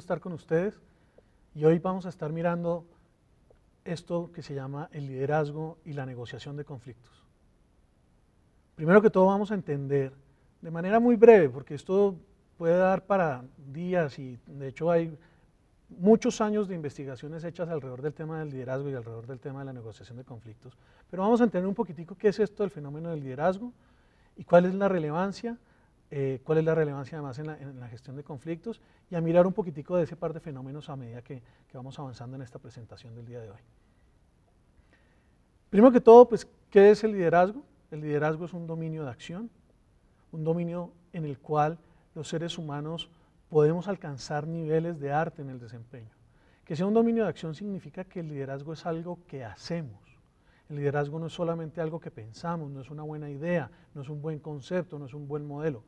estar con ustedes y hoy vamos a estar mirando esto que se llama el liderazgo y la negociación de conflictos. Primero que todo vamos a entender de manera muy breve, porque esto puede dar para días y de hecho hay muchos años de investigaciones hechas alrededor del tema del liderazgo y alrededor del tema de la negociación de conflictos, pero vamos a entender un poquitico qué es esto del fenómeno del liderazgo y cuál es la relevancia eh, cuál es la relevancia además en la, gestión de conflictos y a mirar un poquitico de ese par de fenómenos a medida que, que, vamos avanzando en esta presentación del día de hoy. Primero que todo, pues, ¿qué es el liderazgo? El liderazgo es un dominio de acción, un dominio en el cual los seres humanos podemos alcanzar niveles de arte en el desempeño. Que sea un dominio de acción significa que el liderazgo es algo que hacemos. El liderazgo no es solamente algo que pensamos, no es una buena idea, no es un buen concepto, no es un buen modelo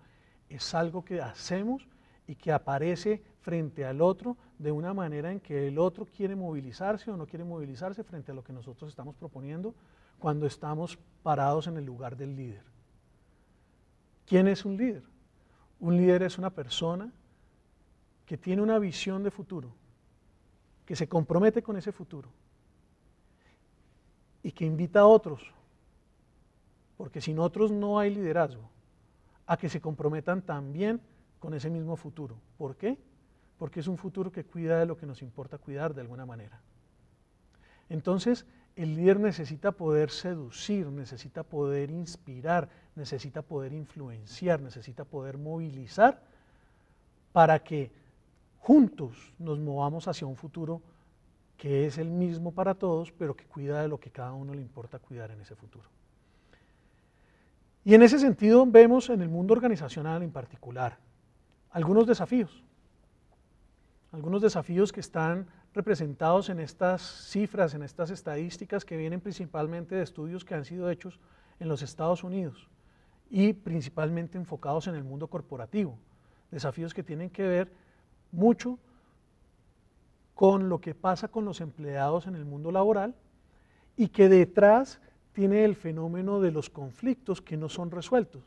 es algo que hacemos y que aparece frente al otro de una manera en que el otro quiere movilizarse o no quiere movilizarse frente a lo que nosotros estamos proponiendo cuando estamos parados en el lugar del líder. ¿Quién es un líder? Un líder es una persona que tiene una visión de futuro, que se compromete con ese futuro y que invita a otros, porque sin otros no hay liderazgo a que se comprometan también con ese mismo futuro. ¿Por qué? Porque es un futuro que cuida de lo que nos importa cuidar de alguna manera. Entonces, el líder necesita poder seducir, necesita poder inspirar, necesita poder influenciar, necesita poder movilizar para que juntos nos movamos hacia un futuro que es el mismo para todos, pero que cuida de lo que cada uno le importa cuidar en ese futuro. Y en ese sentido vemos en el mundo organizacional en particular algunos desafíos, algunos desafíos que están representados en estas cifras, en estas estadísticas que vienen principalmente de estudios que han sido hechos en los Estados Unidos y principalmente enfocados en el mundo corporativo. Desafíos que tienen que ver mucho con lo que pasa con los empleados en el mundo laboral y que detrás tiene el fenómeno de los conflictos que no son resueltos.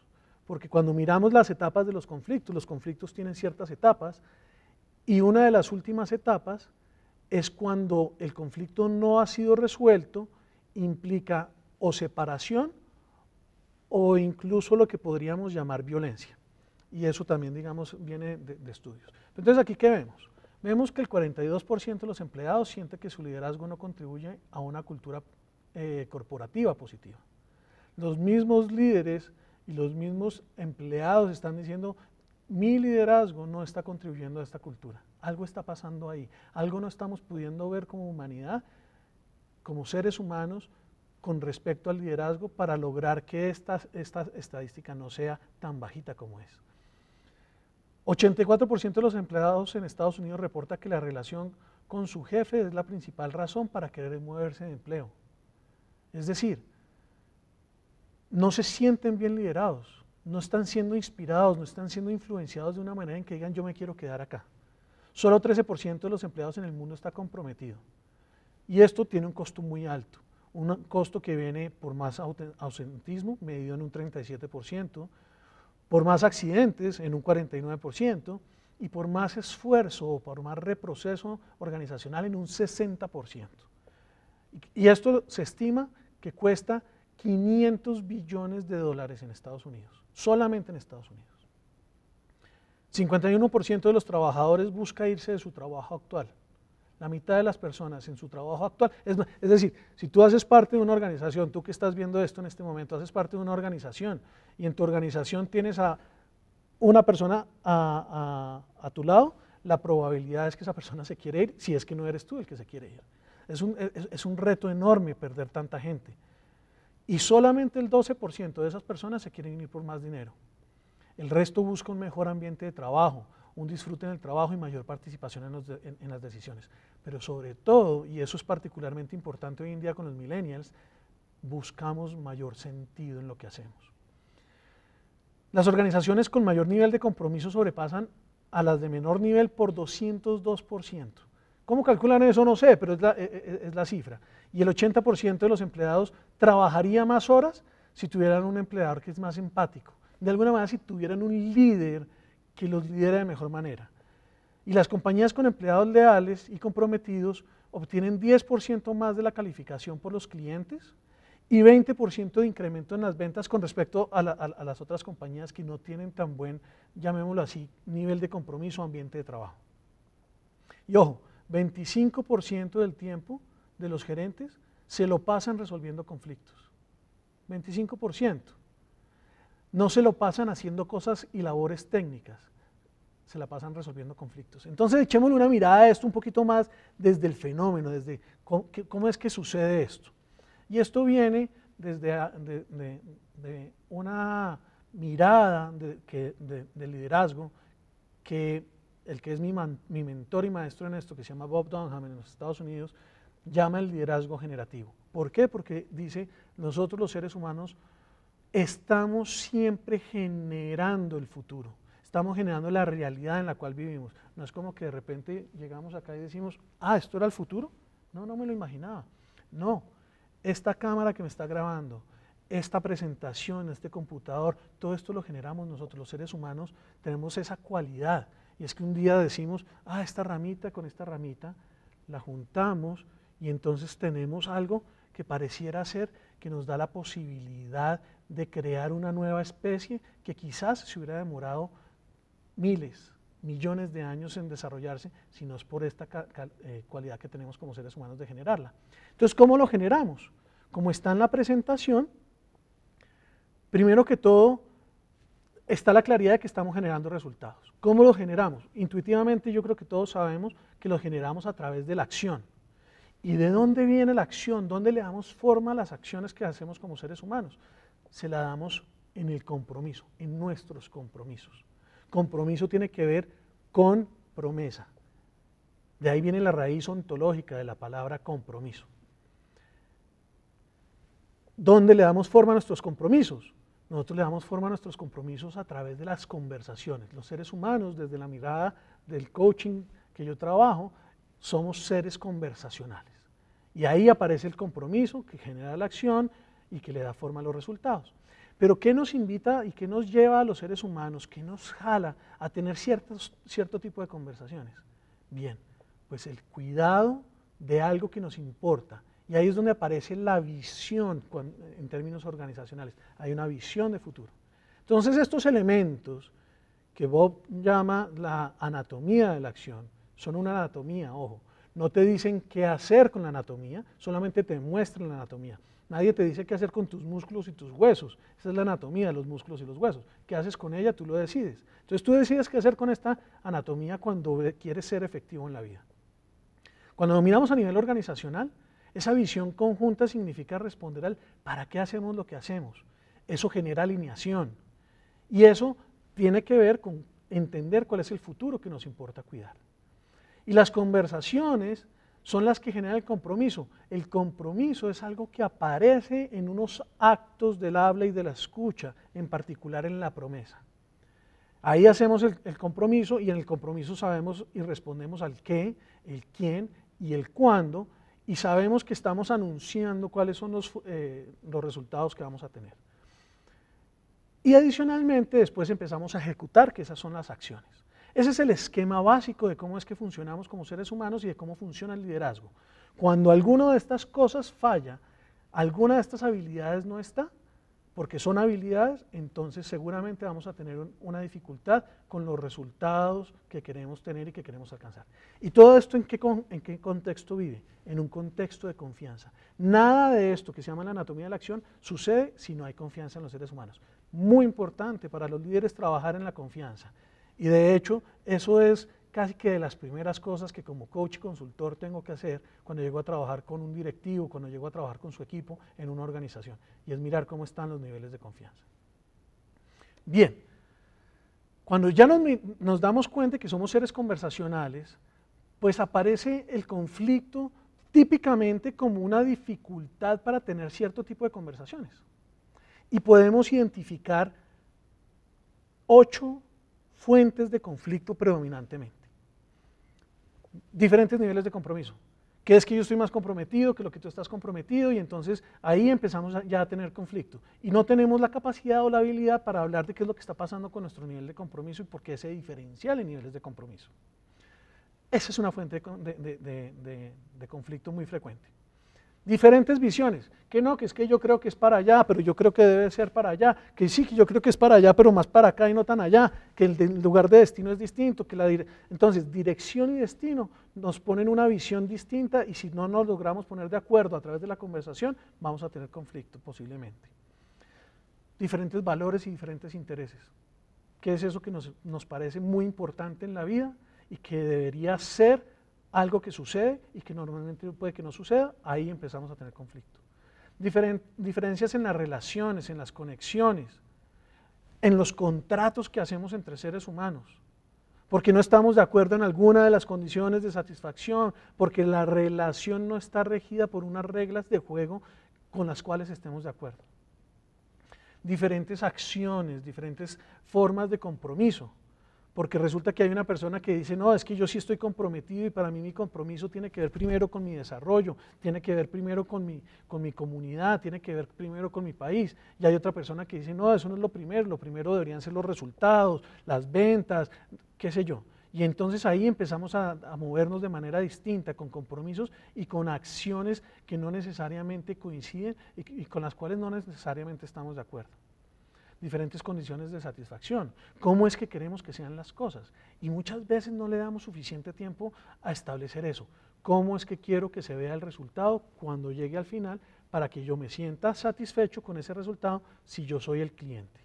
Porque cuando miramos las etapas de los conflictos, los conflictos tienen ciertas etapas y una de las últimas etapas es cuando el conflicto no ha sido resuelto, implica o separación o incluso lo que podríamos llamar violencia. Y eso también, digamos, viene de, estudios. Entonces, ¿aquí qué vemos? Vemos que el 42% de los empleados siente que su liderazgo no contribuye a una cultura eh, corporativa positiva. Los mismos líderes y los mismos empleados están diciendo, mi liderazgo no está contribuyendo a esta cultura, algo está pasando ahí, algo no estamos pudiendo ver como humanidad, como seres humanos, con respecto al liderazgo para lograr que esta, esta estadística no sea tan bajita como es. 84% de los empleados en Estados Unidos reporta que la relación con su jefe es la principal razón para querer moverse de empleo. Es decir, no se sienten bien liderados, no están siendo inspirados, no están siendo influenciados de una manera en que digan yo me quiero quedar acá. Solo 13% de los empleados en el mundo está comprometido. Y esto tiene un costo muy alto, un costo que viene por más ausentismo, medido en un 37%, por más accidentes en un 49% y por más esfuerzo o por más reproceso organizacional en un 60%. Y esto se estima que cuesta 500 billones de dólares en Estados Unidos, solamente en Estados Unidos. 51% de los trabajadores busca irse de su trabajo actual. La mitad de las personas en su trabajo actual, es, decir, si tú haces parte de una organización, tú que estás viendo esto en este momento, haces parte de una organización y en tu organización tienes a una persona a, a tu lado, la probabilidad es que esa persona se quiere ir si es que no eres tú el que se quiere ir. Es un, reto enorme perder tanta gente. Y solamente el 12% de esas personas se quieren ir por más dinero. El resto busca un mejor ambiente de trabajo, un disfrute en el trabajo y mayor participación en, en las decisiones. Pero sobre todo, y eso es particularmente importante hoy en día con los millennials, buscamos mayor sentido en lo que hacemos. Las organizaciones con mayor nivel de compromiso sobrepasan a las de menor nivel por 202%. ¿Cómo calculan eso? No sé, pero es la, e, e, e, cifra. Y el 80% de los empleados trabajaría más horas si tuvieran un empleador que es más empático. De alguna manera, si tuvieran un líder que los lidera de mejor manera. Y las compañías con empleados leales y comprometidos obtienen 10% más de la calificación por los clientes y 20% de incremento en las ventas con respecto a, a, las otras compañías que no tienen tan buen, llamémoslo así, nivel de compromiso ambiente de trabajo. Y ojo, 25% del tiempo de los gerentes se lo pasan resolviendo conflictos. 25%. No se lo pasan haciendo cosas y labores técnicas, se la pasan resolviendo conflictos. Entonces echémosle una mirada a esto un poquito más desde el fenómeno, desde cómo, es que sucede esto. Y esto viene desde ah, una mirada de liderazgo que el que es mi, mentor y maestro en esto, que se llama Bob Dunham en los Estados Unidos, llama el liderazgo generativo. ¿Por qué? Porque dice, nosotros los seres humanos estamos siempre generando el futuro, estamos generando la realidad en la cual vivimos. No es como que de repente llegamos acá y decimos, ah, esto era el futuro. No, no me lo imaginaba. No, esta cámara que me está grabando, esta presentación, este computador, todo esto lo generamos nosotros los seres humanos, tenemos esa cualidad y es que un día decimos, ah, esta ramita con esta ramita, la juntamos y entonces tenemos algo que pareciera ser que nos da la posibilidad de crear una nueva especie que quizás se hubiera demorado miles, millones de años en desarrollarse, si no es por esta eh, cualidad que tenemos como seres humanos de generarla. Entonces, ¿cómo lo generamos? Como está en la presentación, primero que todo, está la claridad de que estamos generando resultados. ¿Cómo los generamos? Intuitivamente yo creo que todos sabemos que los generamos a través de la acción. ¿Y de dónde viene la acción? ¿Dónde le damos forma a las acciones que hacemos como seres humanos? Se la damos en el compromiso, en nuestros compromisos. Compromiso tiene que ver con promesa. De ahí viene la raíz ontológica de la palabra compromiso. ¿Dónde le damos forma a nuestros compromisos? Nosotros le damos forma a nuestros compromisos a través de las conversaciones. Los seres humanos, desde la mirada del coaching que yo trabajo, somos seres conversacionales. Y ahí aparece el compromiso que genera la acción y que le da forma a los resultados. Pero ¿qué nos invita y qué nos lleva a los seres humanos? ¿Qué nos jala a tener cierto tipo de conversaciones? Bien, pues el cuidado de algo que nos importa, y ahí es donde aparece la visión en términos organizacionales. Hay una visión de futuro. Entonces estos elementos que Bob llama la anatomía de la acción, son una anatomía, ojo. No te dicen qué hacer con la anatomía, solamente te muestran la anatomía. Nadie te dice qué hacer con tus músculos y tus huesos. Esa es la anatomía de los músculos y los huesos. ¿Qué haces con ella? Tú lo decides. Entonces tú decides qué hacer con esta anatomía cuando quieres ser efectivo en la vida. Cuando dominamos a nivel organizacional, esa visión conjunta significa responder al ¿para qué hacemos lo que hacemos? Eso genera alineación. Y eso tiene que ver con entender cuál es el futuro que nos importa cuidar. Y las conversaciones son las que generan el compromiso. El compromiso es algo que aparece en unos actos del habla y de la escucha, en particular en la promesa. Ahí hacemos el, el, compromiso y en el compromiso sabemos y respondemos al qué, el quién y el cuándo y sabemos que estamos anunciando cuáles son los, eh, los resultados que vamos a tener. Y adicionalmente después empezamos a ejecutar, que esas son las acciones. Ese es el esquema básico de cómo es que funcionamos como seres humanos y de cómo funciona el liderazgo. Cuando alguna de estas cosas falla, alguna de estas habilidades no está, porque son habilidades, entonces seguramente vamos a tener una dificultad con los resultados que queremos tener y que queremos alcanzar. ¿Y todo esto en qué, en qué contexto vive? En un contexto de confianza. Nada de esto que se llama la anatomía de la acción sucede si no hay confianza en los seres humanos. Muy importante para los líderes trabajar en la confianza. Y de hecho, eso es casi que de las primeras cosas que como coach consultor tengo que hacer cuando llego a trabajar con un directivo, cuando llego a trabajar con su equipo en una organización, y es mirar cómo están los niveles de confianza. Bien, cuando ya nos, nos damos cuenta que somos seres conversacionales, pues aparece el conflicto típicamente como una dificultad para tener cierto tipo de conversaciones. Y podemos identificar ocho fuentes de conflicto predominantemente diferentes niveles de compromiso. Que es que yo estoy más comprometido que lo que tú estás comprometido y entonces ahí empezamos ya a tener conflicto. Y no tenemos la capacidad o la habilidad para hablar de qué es lo que está pasando con nuestro nivel de compromiso y por qué ese diferencial en niveles de compromiso. Esa es una fuente de, de conflicto muy frecuente diferentes visiones. Que no, que es que yo creo que es para allá, pero yo creo que debe ser para allá. Que sí, que yo creo que es para allá, pero más para acá y no tan allá. Que el, lugar de destino es distinto. Que Entonces, dirección y destino nos ponen una visión distinta y si no nos logramos poner de acuerdo a través de la conversación, vamos a tener conflicto posiblemente. Diferentes valores y diferentes intereses. ¿Qué es eso que nos, nos parece muy importante en la vida y que debería ser? algo que sucede y que normalmente puede que no suceda, ahí empezamos a tener conflicto. diferencias en las relaciones, en las conexiones, en los contratos que hacemos entre seres humanos, porque no estamos de acuerdo en alguna de las condiciones de satisfacción, porque la relación no está regida por unas reglas de juego con las cuales estemos de acuerdo. Diferentes acciones, diferentes formas de compromiso porque resulta que hay una persona que dice, no, es que yo sí estoy comprometido y para mí mi compromiso tiene que ver primero con mi desarrollo, tiene que ver primero con mi, comunidad, tiene que ver primero con mi país. Y hay otra persona que dice, no, eso no es lo primero, lo primero deberían ser los resultados, las ventas, qué sé yo. Y entonces ahí empezamos a, movernos de manera distinta, con compromisos y con acciones que no necesariamente coinciden y con las cuales no necesariamente estamos de acuerdo diferentes condiciones de satisfacción, cómo es que queremos que sean las cosas. Y muchas veces no le damos suficiente tiempo a establecer eso, cómo es que quiero que se vea el resultado cuando llegue al final para que yo me sienta satisfecho con ese resultado si yo soy el cliente.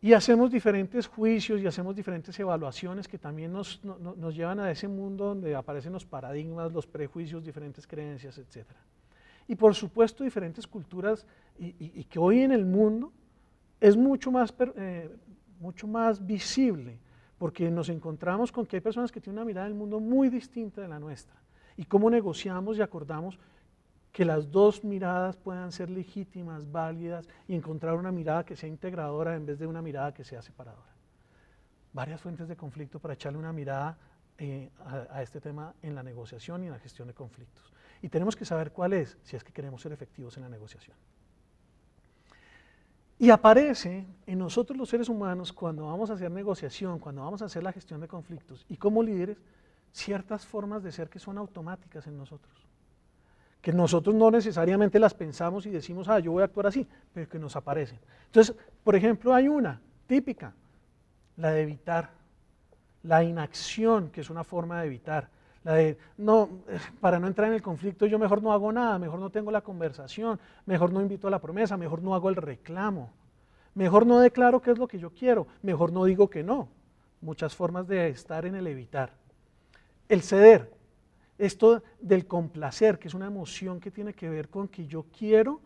Y hacemos diferentes juicios y hacemos diferentes evaluaciones que también nos, llevan a ese mundo donde aparecen los paradigmas, los prejuicios, diferentes creencias, etc. y por supuesto diferentes culturas y, que hoy en el mundo es mucho más, eh, mucho más visible, porque nos encontramos con que hay personas que tienen una mirada del mundo muy distinta de la nuestra. Y cómo negociamos y acordamos que las dos miradas puedan ser legítimas, válidas, y encontrar una mirada que sea integradora en vez de una mirada que sea separadora. Varias fuentes de conflicto para echarle una mirada eh, a, este tema en la negociación y en la gestión de conflictos. Y tenemos que saber cuál es si es que queremos ser efectivos en la negociación. Y aparece en nosotros los seres humanos cuando vamos a hacer negociación, cuando vamos a hacer la gestión de conflictos y como líderes, ciertas formas de ser que son automáticas en nosotros. Que nosotros no necesariamente las pensamos y decimos, ah, yo voy a actuar así, pero que nos aparecen. Entonces, por ejemplo, hay una típica, la de evitar, la inacción, que es una forma de evitar, la de, no, para no entrar en el conflicto yo mejor no hago nada, mejor no tengo la conversación, mejor no invito a la promesa, mejor no hago el reclamo, mejor no declaro qué es lo que yo quiero, mejor no digo que no. Muchas formas de estar en el evitar. El ceder, esto del complacer, que es una emoción que tiene que ver con que yo quiero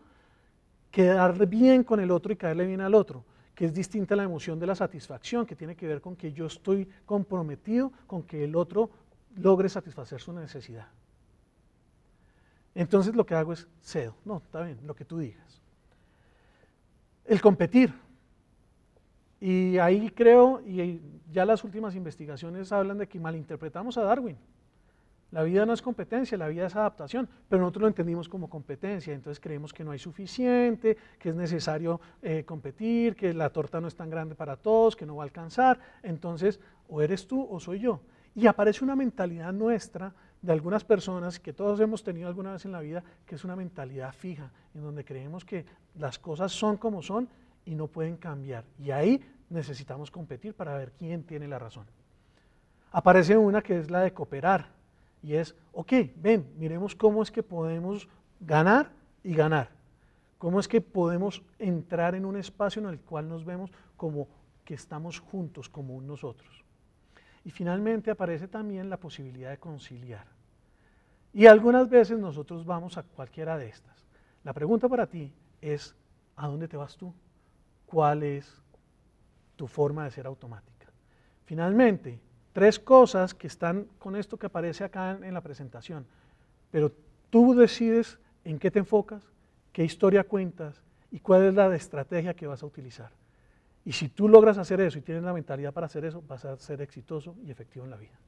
quedar bien con el otro y caerle bien al otro que es distinta a la emoción de la satisfacción, que tiene que ver con que yo estoy comprometido con que el otro logre satisfacer su necesidad. Entonces lo que hago es cedo. No, está bien, lo que tú digas. El competir. Y ahí creo, y ya las últimas investigaciones hablan de que malinterpretamos a Darwin. La vida no es competencia, la vida es adaptación, pero nosotros lo entendimos como competencia, entonces creemos que no hay suficiente, que es necesario eh, competir, que la torta no es tan grande para todos, que no va a alcanzar, entonces o eres tú o soy yo. Y aparece una mentalidad nuestra de algunas personas que todos hemos tenido alguna vez en la vida, que es una mentalidad fija, en donde creemos que las cosas son como son y no pueden cambiar. Y ahí necesitamos competir para ver quién tiene la razón. Aparece una que es la de cooperar y es, ok, ven, miremos cómo es que podemos ganar y ganar. ¿Cómo es que podemos entrar en un espacio en el cual nos vemos como que estamos juntos, como un nosotros? Y finalmente aparece también la posibilidad de conciliar. Y algunas veces nosotros vamos a cualquiera de estas. La pregunta para ti es, ¿a dónde te vas tú? ¿Cuál es tu forma de ser automática? Finalmente, tres cosas que están con esto que aparece acá en, la presentación. Pero tú decides en qué te enfocas, qué historia cuentas y cuál es la estrategia que vas a utilizar. Y si tú logras hacer eso y tienes la mentalidad para hacer eso, vas a ser exitoso y efectivo en la vida.